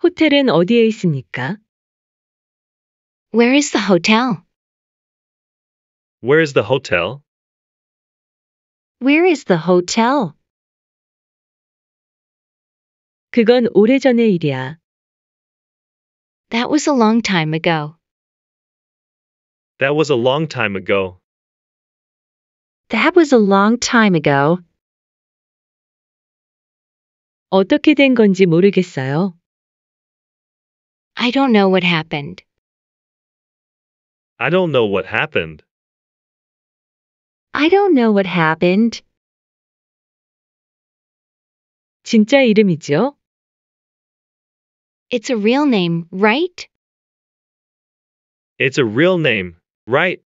호텔은 어디에 있습니까? Where is the hotel? Where is the hotel? Where is the hotel? 그건 오래전의 일이야. That was a long time ago. That was a long time ago. That was a long time ago. 어떻게 된 건지 모르겠어요. I don't know what happened. I don't know what happened. I don't know what happened. 진짜 이름이죠? It's a real name, right? It's a real name, right?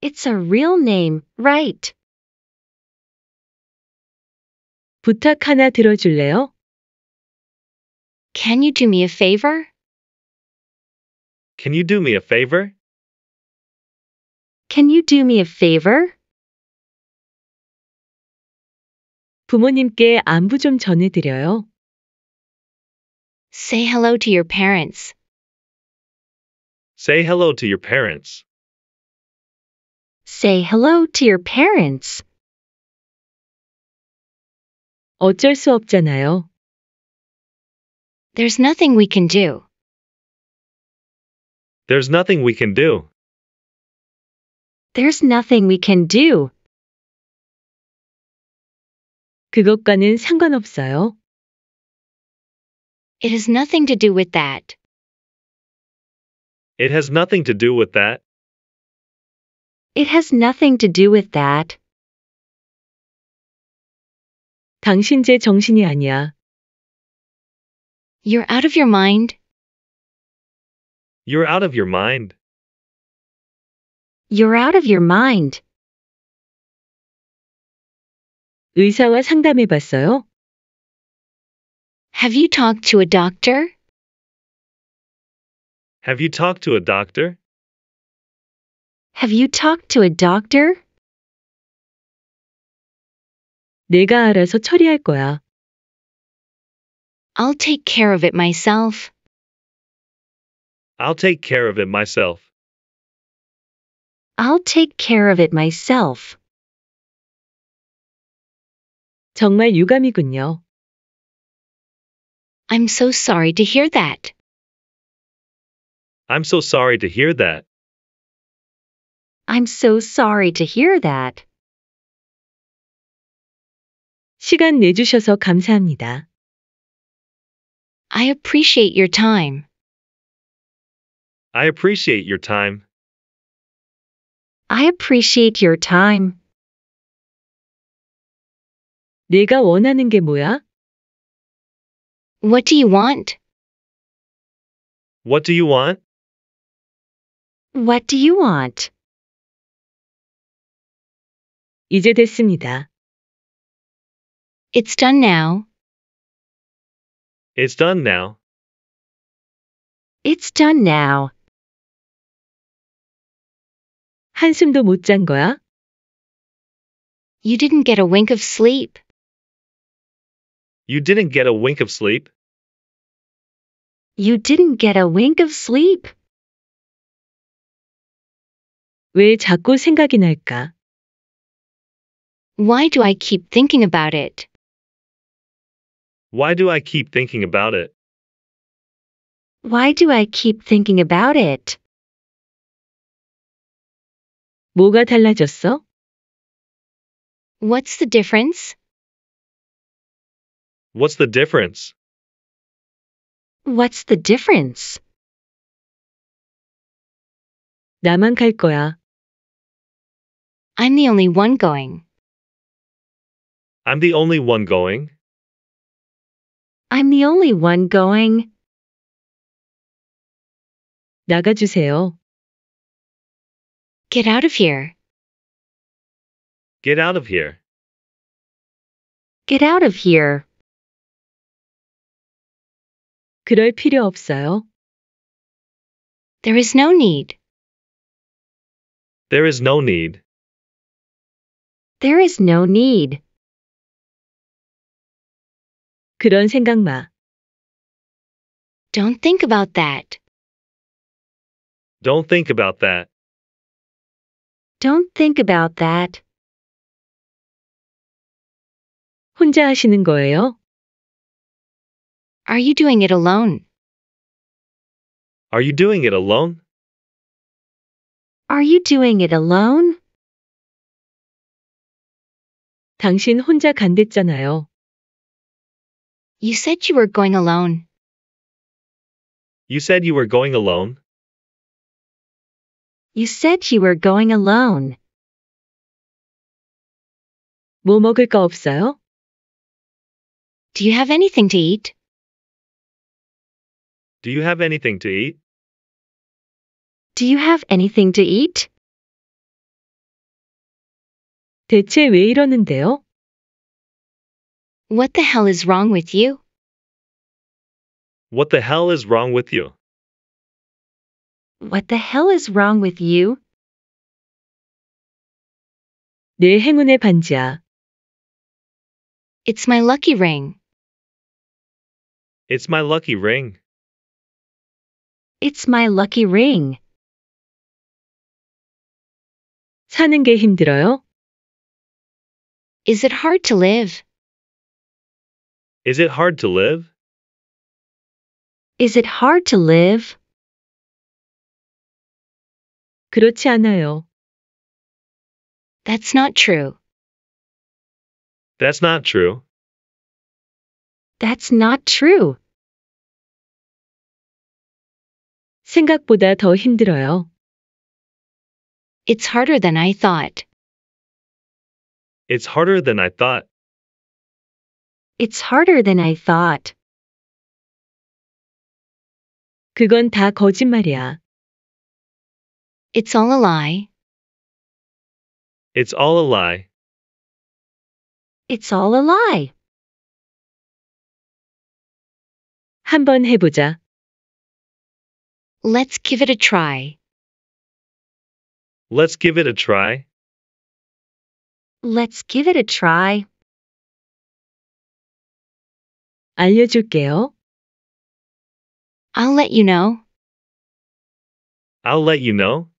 It's a real name, right? 부탁 하나 들어줄래요? Can you do me a favor? Can you do me a favor? Can you do me a favor? 부모님께 안부 좀 전해드려요. Say hello to your parents. Say hello to your parents. Say hello to your parents. 어쩔 수 없잖아요. There's nothing we can do. There's nothing we can do. There's nothing we can do. 그것과는 상관없어요. It has nothing to do with that. It has nothing to do with that. It has nothing to do with that. 당신 제 정신이 아니야. You're out of your mind. You're out of your mind. You're out of your mind. 의사와 상담해 봤어요? Have you talked to a doctor? Have you talked to a doctor? Have you talked to a doctor? 내가 알아서 처리할 거야. I'll take care of it myself. I'll take care of it myself. I'll take care of it myself. 정말 유감이군요. I'm so sorry to hear that. I'm so sorry to hear that. I'm so sorry to hear that. 시간 내주셔서 감사합니다. I appreciate your time. I appreciate your time. I appreciate your time. 네가 원하는 게 뭐야? What do you want? What do you want? What do you want? 이제 됐습니다. It's done now. It's done now. It's done now. 한숨도 거야? You didn't get a wink of sleep. You didn't get a wink of sleep. You didn't get a wink of sleep. 왜 자꾸 생각이 날까? Why do I keep thinking about it? Why do I keep thinking about it? Why do I keep thinking about it? 뭐가 달라졌어? What's the difference? What's the difference? What's the difference? 나만 갈 거야. I'm the only one going. I'm the only one going. I'm the only one going. 나가주세요. Get out of here. Get out of here. Get out of here. 그럴 필요 없어요. There is no need. There is no need. There is no need. 그런 생각 마. Don't think about that. Don't think about that. Don't think about that. 혼자 하시는 거예요? Are you doing it alone? Are you doing it alone? Are you doing it alone? 당신 혼자 간댔잖아요. You said you were going alone. You said you were going alone? You said you were going alone. 뭐 먹을 거 없어요? Do you have anything to eat? Do you have anything to eat? Do you have anything to eat? 대체 왜 이러는데요? What the hell is wrong with you? What the hell is wrong with you? What the hell is wrong with you? 내 행운의 반지야. It's my lucky ring. It's my lucky ring. It's my lucky ring. 사는 게 힘들어요? Is it hard to live? Is it hard to live? Is it hard to live? 그렇지 않아요. That's not true. That's not true. That's not true. 생각보다 더 힘들어요. It's harder than I thought. It's harder than I thought. It's harder than I thought. 그건 다 거짓말이야. It's all a lie. It's all a lie. It's all a lie. 한번 해보자. Let's give it a try. Let's give it a try. Let's give it a try. 알려줄게요. I'll let you know. I'll let you know.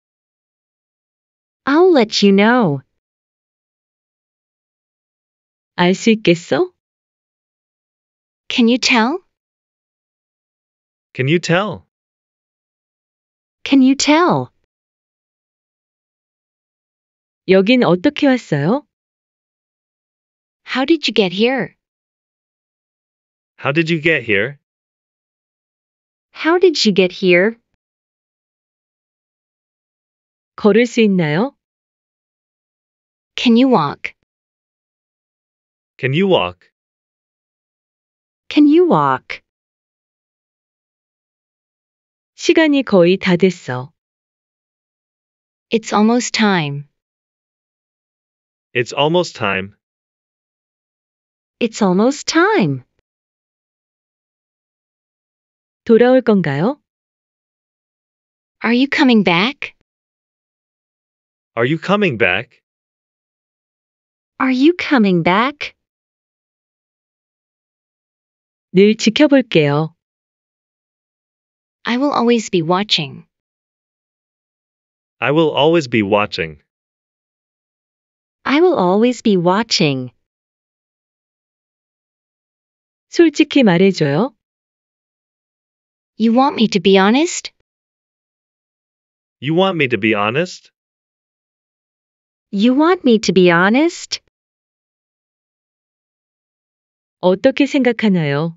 I'll let you know. 알 있겠어? Can you tell? Can you tell? Can you tell? 여긴 어떻게 왔어요? How did you get here? How did you get here? How did you get here? 걸을 수 있나요? Can you walk? Can you walk? Can you walk? 시간이 거의 다 됐어. It's almost time. It's almost time. It's almost time. 돌아올 건가요? Are you coming back? Are you coming back? Are you coming back? 늘 지켜볼게요. I will always be watching. I will always be watching. I will always be watching. 솔직히 말해줘요. You want me to be honest? You want me to be honest? You want me to be honest? 어떻게 생각하나요?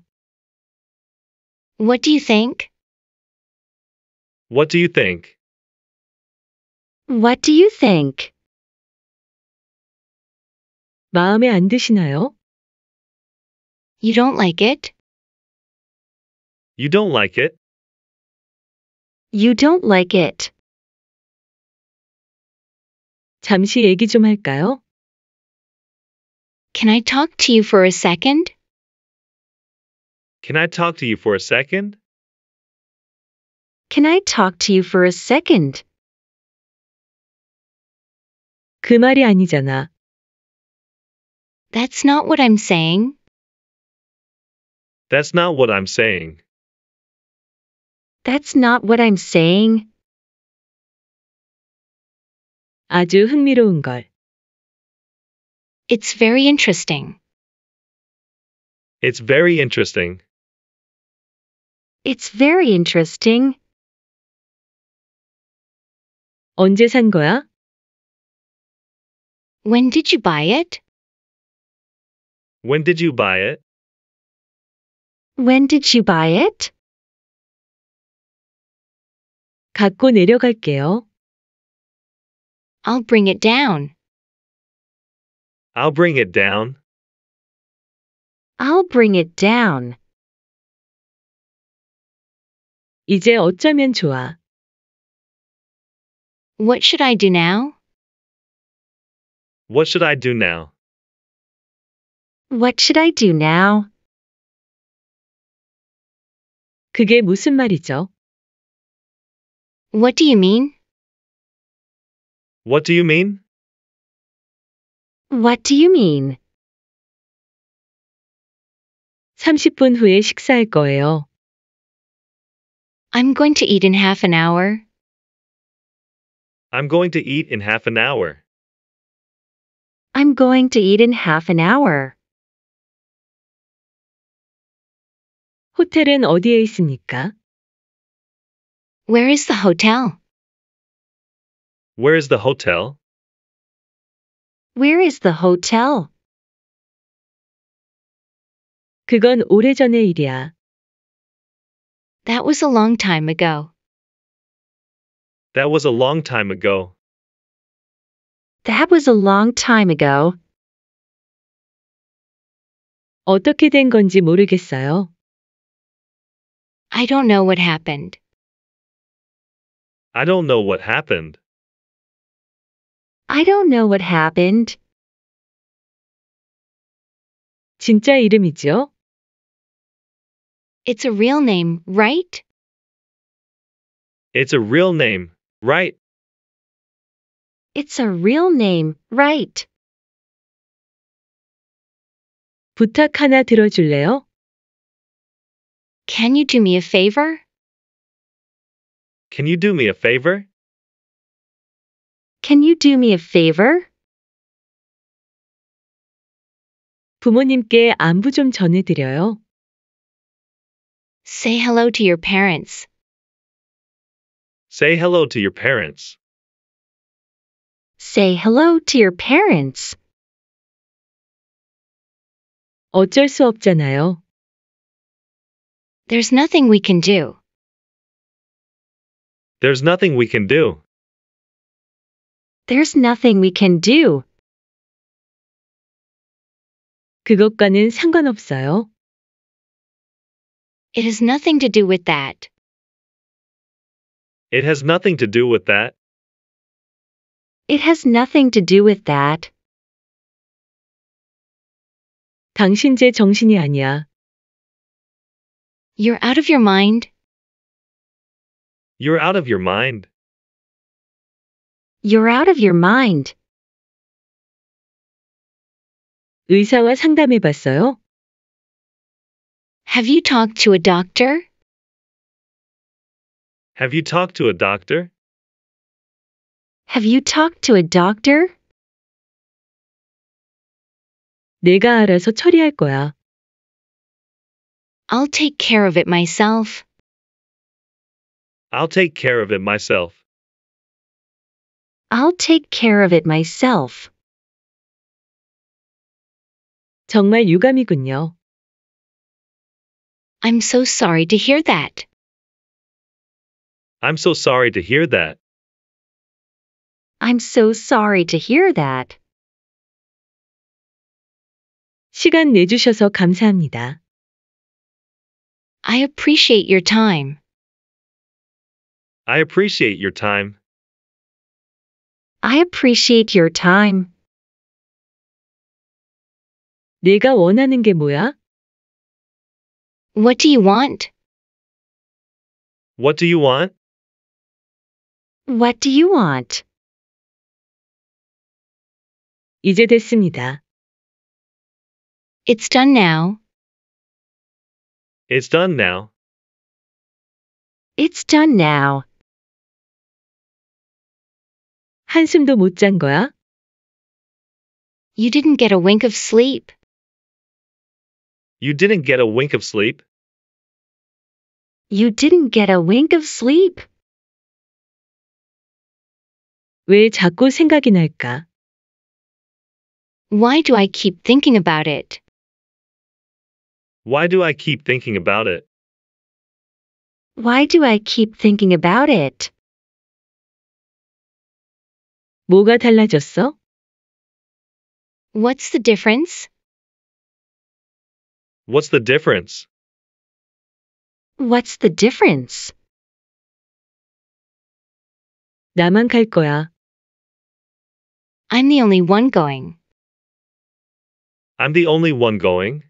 What do you think? What do you think? What do you think? 마음에 안 드시나요? You don't like it? You don't like it. You don't like it. 잠시 얘기 좀 할까요? Can I talk to you for a second? Can I talk to you for a second? Can I talk to you for a second? 그 말이 아니잖아. That's not what I'm saying. That's not what I'm saying. That's not what I'm saying. 아주 흥미로운 걸. It's very interesting. It's very interesting. It's very interesting. 언제 산 거야? When did you buy it? When did you buy it? When did you buy it? 갖고 내려갈게요. I'll bring it down. I'll bring it down. I'll bring it down. 이제 어쩌면 좋아. What should I do now? What should I do now? What should I do now? 그게 무슨 말이죠? What do you mean? What do you mean? What do you mean? 30분 후에 식사할 거예요. I'm going to eat in half an hour. I'm going to eat in half an hour. I'm going to eat in half an hour. 호텔은 어디에 있습니까? Where is the hotel? Where is the hotel? Where is the hotel? 그건 오래전의 일이야. That was a long time ago. That was a long time ago. That was a long time ago. 어떻게 된 건지 모르겠어요. I don't know what happened. I don't know what happened. I don't know what happened. 진짜 이름이죠? It's a real name, right? It's a real name, right? It's a real name, right? 부탁 하나 들어줄래요? Can you do me a favor? Can you do me a favor? Can you do me a favor? 부모님께 안부 좀 전해드려요. Say hello to your parents. Say hello to your parents. Say hello to your parents. 어쩔 수 없잖아요. There's nothing we can do. There's nothing we can do. There's nothing we can do. 그것과는 상관없어요. It has nothing to do with that. It has nothing to do with that. It has nothing to do with that. 당신 제 정신이 아니야. You're out of your mind. You're out of your mind. You're out of your mind. 의사와 상담해 봤어요? Have you talked to a doctor? Have you talked to a doctor? Have you talked to a doctor? 내가 알아서 처리할 거야. I'll take care of it myself. I'll take care of it myself. I'll take care of it myself. 정말 유감이군요. I'm so sorry to hear that. I'm so sorry to hear that. I'm so sorry to hear that. 시간 내주셔서 감사합니다. I appreciate your time. I appreciate your time. I appreciate your time. 네가 원하는 게 뭐야? What do you want? What do you want? What do you want? 이제 됐습니다. It's done now. It's done now. It's done now. 한숨도 못 거야? You didn't get a wink of sleep. You didn't get a wink of sleep. You didn't get a wink of sleep. 왜 자꾸 생각이 날까? Why do I keep thinking about it? Why do I keep thinking about it? Why do I keep thinking about it? 뭐가 달라졌어? What's the difference? What's the difference? What's the difference? 나만 갈 거야. I'm the only one going. I'm the only one going.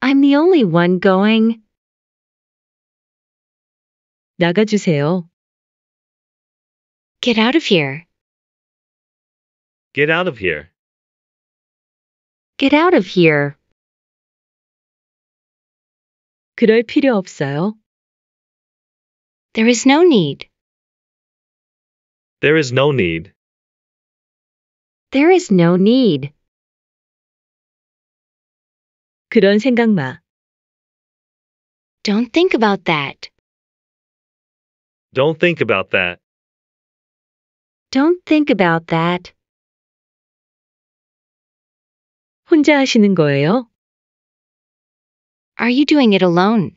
I'm the only one going. 주세요. Get out of here. Get out of here. Get out of here. 그럴 필요 없어요. There is no need. There is no need. There is no need. 그런 생각 마. Don't think about that. Don't think about that. Don't think about that. 혼자 하시는 거예요? Are you doing it alone?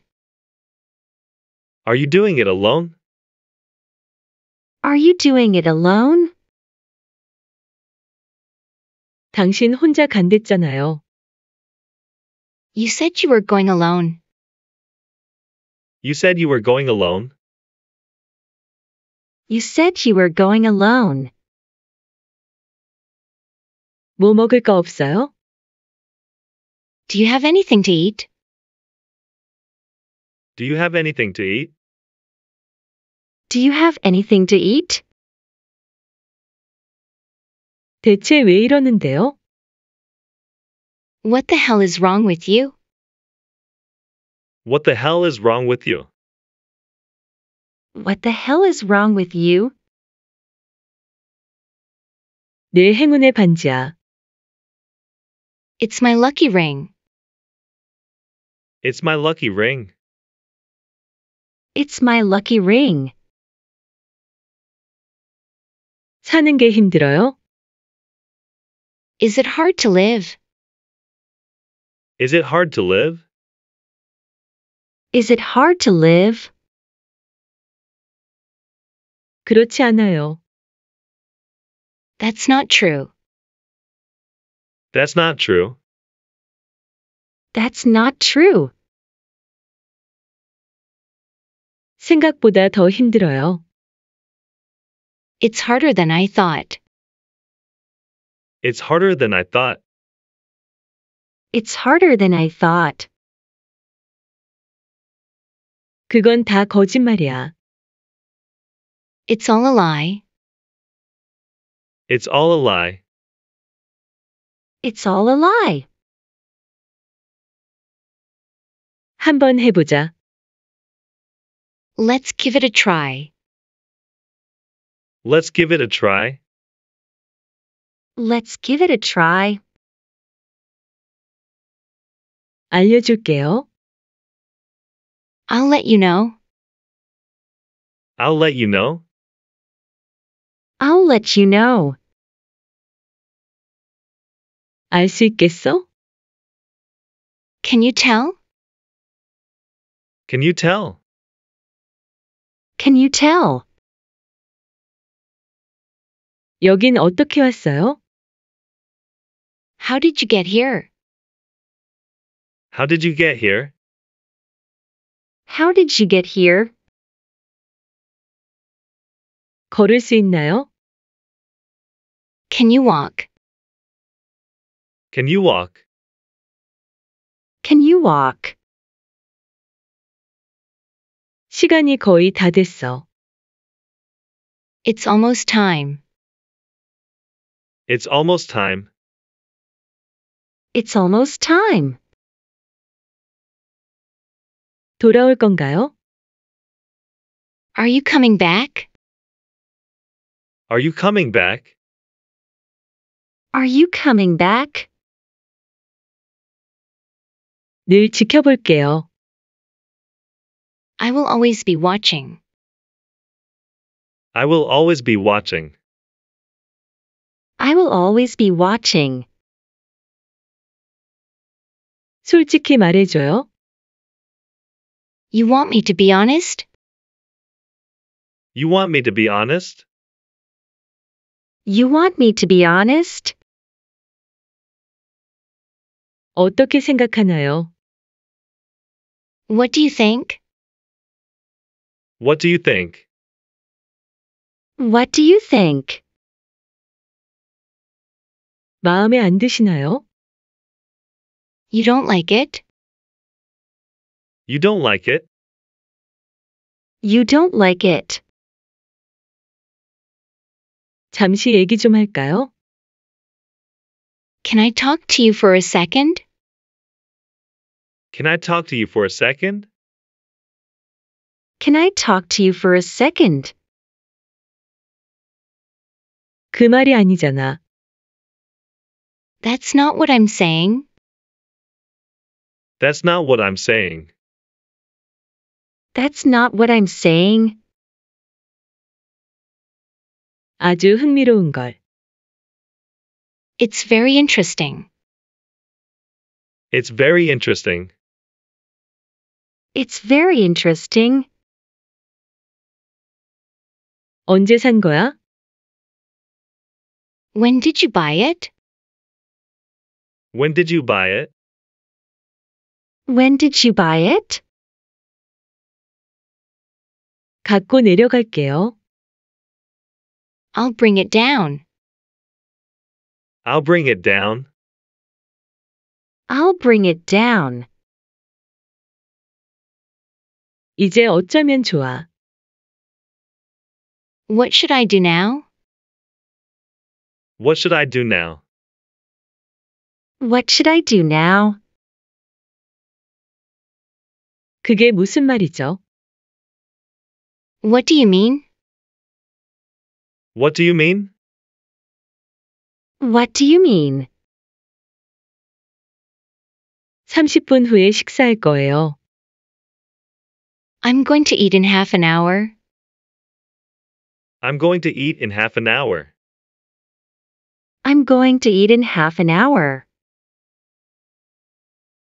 Are you doing it alone? Are you doing it alone? 당신 혼자 간댔잖아요. You said you were going alone. You said you were going alone. You said you were going alone. 뭐 먹을 거 없어요? Do you have anything to eat? Do you have anything to eat? Do you have anything to eat? 대체 왜 이러는데요? What the hell is wrong with you? What the hell is wrong with you? What the hell is wrong with you? 내 행운의 반지야. It's my lucky ring. It's my lucky ring. It's my lucky ring. 사는 게 힘들어요? Is it hard to live? Is it hard to live? Is it hard to live? 그렇지 않아요. That's not true. That's not true. That's not true. 생각보다 더 힘들어요. It's harder than I thought. It's harder than I thought. It's harder than I thought. 그건 다 거짓말이야. It's all a lie. It's all a lie. It's all a lie. 한번 해보자. Let's give it a try. Let's give it a try. Let's give it a try. 알려줄게요. I'll let you know. I'll let you know. I'll let you know. I see. 있겠어? Can you tell? Can you tell? Can you tell? 여긴 어떻게 왔어요? How did you get here? How did you get here? How did you get here? 걸을 수 있나요? Can you walk? Can you walk? Can you walk? 시간이 거의 다 됐어. It's almost time. It's almost time. It's almost time. 돌아올 건가요? Are you coming back? Are you coming back? Are you coming back? 늘 지켜볼게요. I will always be watching. I will always be watching. I will always be watching. 솔직히 말해줘요. You want me to be honest? You want me to be honest? You want me to be honest? 어떻게 생각하나요? What do you think? What do you think? What do you think? 마음에 안 드시나요? You don't like it? You don't like it? You don't like it. 잠시 얘기 좀 할까요? Can I talk to you for a second? Can I talk to you for a second? Can I talk to you for a second? 그 말이 아니잖아. That's not what I'm saying. That's not what I'm saying. That's not what I'm saying. 아주 흥미로운 걸. It's very interesting. It's very interesting. It's very interesting. 언제 산 거야? When did you buy it? When did you buy it? When did you buy it? 갖고 내려갈게요. I'll bring it down. I'll bring it down. I'll bring it down. 이제 어쩌면 좋아. What should I do now? What should I do now? What should I do now? 그게 무슨 말이죠? What do you mean? What do you mean? What do you mean? 30분 후에 식사할 거예요. I'm going to eat in half an hour. I'm going to eat in half an hour. I'm going to eat in half an hour.